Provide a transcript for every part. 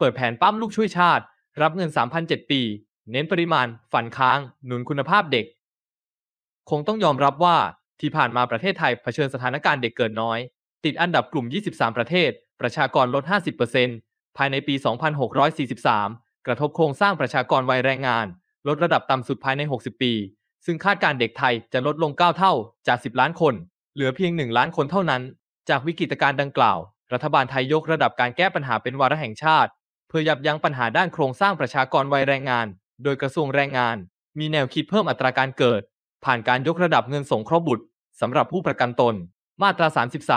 เปิดแผนปั้มลูกช่วยชาติ รับเงิน 3,007ปี เน้นปริมาณ ฝันค้าง หนุนคุณภาพเด็ก คงต้องยอมรับว่าที่ผ่านมาประเทศไทยเผชิญสถานการณ์เด็กเกิดน้อย ติดอันดับกลุ่ม 23 ประเทศ ประชากรลด 50%ภายในปี 2643 กระทบโครงสร้างประชากรวัยแรงงาน ลดระดับต่ำสุดภายใน 60 ปี ซึ่งคาดการเด็กไทยจะลดลง9เท่าจาก 10 ล้านคน เหลือเพียง 1 ล้านคนเท่านั้น จากวิกฤตการณ์ดังกล่าว รัฐบาลไทยยกระดับการแก้ปัญหาเป็นวาระแห่งชาติเพื่อยับยั้งปัญหาด้านโครงสร้างประชากรวัยแรงงาน โดยกระทรวงแรงงาน มีแนวคิดเพิ่มอัตราการเกิด ผ่านการยกระดับเงินสงเคราะห์บุตรสำหรับผู้ประกันตนมาตรา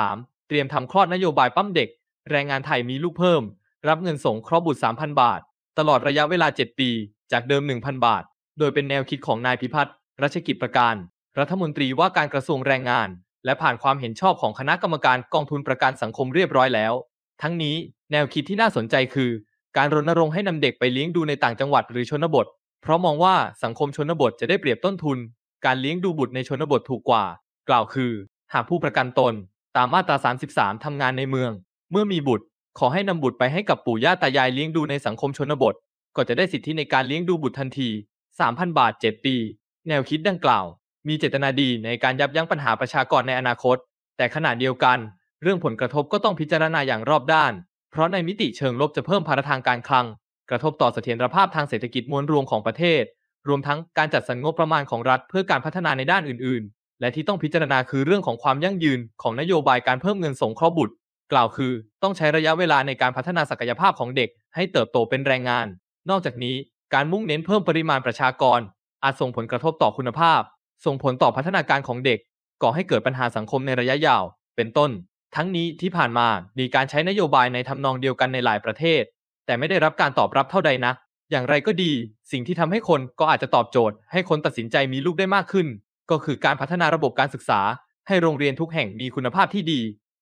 33เตรียมทำคลอดนโยบายปั้มเด็ก แรงงานไทยมีลูกเพิ่ม รับเงินสงเคราะห์บุตร 3,000 บาท ตลอดระยะเวลา 7 ปีจากเดิม 1,000 บาท โดยเป็นแนวคิดของนายพิพัฒน์รัชกิจประการ รัฐมนตรีว่าการกระทรวงแรงงาน และผ่านความเห็นชอบของคณะกรรมการกองทุนประกันสังคมเรียบร้อยแล้ว ทั้งนี้ แนวคิดที่น่าสนใจคือการรณรงค์ให้นำเด็กไปเลี้ยงดูในต่างจังหวัดหรือชนบท เพราะมองว่าสังคมชนบทจะได้เปรียบต้นทุน การเลี้ยงดูบุตรในชนบทถูกกว่า กล่าวคือ หากผู้ประกันตน ตามมาตรา 33ทำงานในเมือง เมื่อมีบุตรขอให้นำบุตรไปให้กับปู่ย่าตายายเลี้ยงดูในสังคมชนบท ก็จะได้สิทธิในการเลี้ยงดูบุตรทันที 3,000 บาท 7 ปี แนวคิดดังกล่าว มีเจตนาดีในการยับยั้งปัญหาประชากรในอนาคต แต่ขณะเดียวกัน เรื่องผลกระทบก็ต้องพิจารณาอย่างรอบด้านเพราะในมิติเชิงลบจะเพิ่มภาระทางการคลัง กระทบต่อเสถียรภาพทางเศรษฐกิจมวลรวมของประเทศ รวมทั้งการจัดสรรงบประมาณของรัฐเพื่อการพัฒนาในด้านอื่น ๆ และที่ต้องพิจารณาคือเรื่องของความยั่งยืน ของนโยบายการเพิ่มเงินสงเคราะห์บุตร กล่าวคือ ต้องใช้ระยะเวลาในการพัฒนาศักยภาพของเด็ก ให้เติบโตเป็นแรงงาน นอกจากนี้การมุ่งเน้นเพิ่มปริมาณประชากร อาจส่งผลกระทบต่อคุณภาพ ส่งผลต่อพัฒนาการของเด็ก ก่อให้เกิดปัญหาสังคมในระยะยาว เป็นต้นทั้งนี้ที่ผ่านมา มีการใช้นโยบายในทำนองเดียวกันในหลายประเทศ แต่ไม่ได้รับการตอบรับเท่าใดนะ อย่างไรก็ดี สิ่งที่ทำให้คนก็อาจจะตอบโจทย์ให้คนตัดสินใจมีลูกได้มากขึ้น ก็คือการพัฒนาระบบการศึกษา ให้โรงเรียนทุกแห่งมีคุณภาพที่ดี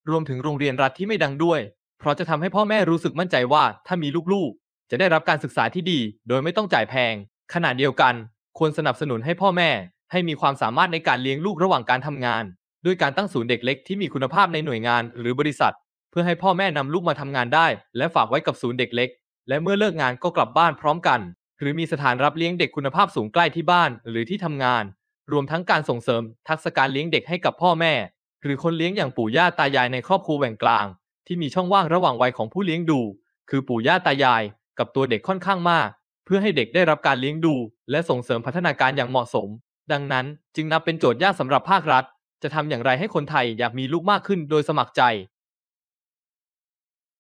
รวมถึงโรงเรียนรัฐที่ไม่ดังด้วย เพราะจะทำให้พ่อแม่รู้สึกมั่นใจว่า ถ้ามีลูกๆจะได้รับการศึกษาที่ดี โดยไม่ต้องจ่ายแพงขณะเดียวกันควรสนับสนุนให้พ่อแม่ ให้มีความสามารถในการเลี้ยงลูกระหว่างการทำงานด้วยการตั้งศูนย์เด็กเล็กที่มีคุณภาพในหน่วยงานหรือบริษัท เพื่อให้พ่อแม่นำลูกมาทำงานได้ และฝากไว้กับศูนย์เด็กเล็ก และเมื่อเลิกงานก็กลับบ้านพร้อมกัน หรือมีสถานรับเลี้ยงเด็กคุณภาพสูงใกล้ที่บ้านหรือที่ทำงาน รวมทั้งการส่งเสริมทักษะการเลี้ยงเด็กให้กับพ่อแม่ หรือคนเลี้ยงอย่างปู่ย่าตายายในครอบครัวแหว่งกลาง ที่มีช่องว่างระหว่างวัยของผู้เลี้ยงดู คือปู่ย่าตายาย กับตัวเด็กค่อนข้างมาก เพื่อให้เด็กได้รับการเลี้ยงดู และส่งเสริมพัฒนาการอย่างเหมาะสม ดังนั้น จึงนับเป็นโจทย์ยากสำหรับภาครัฐจะทำอย่างไรให้คนไทยอยากมีลูกมากขึ้นโดยสมัครใจ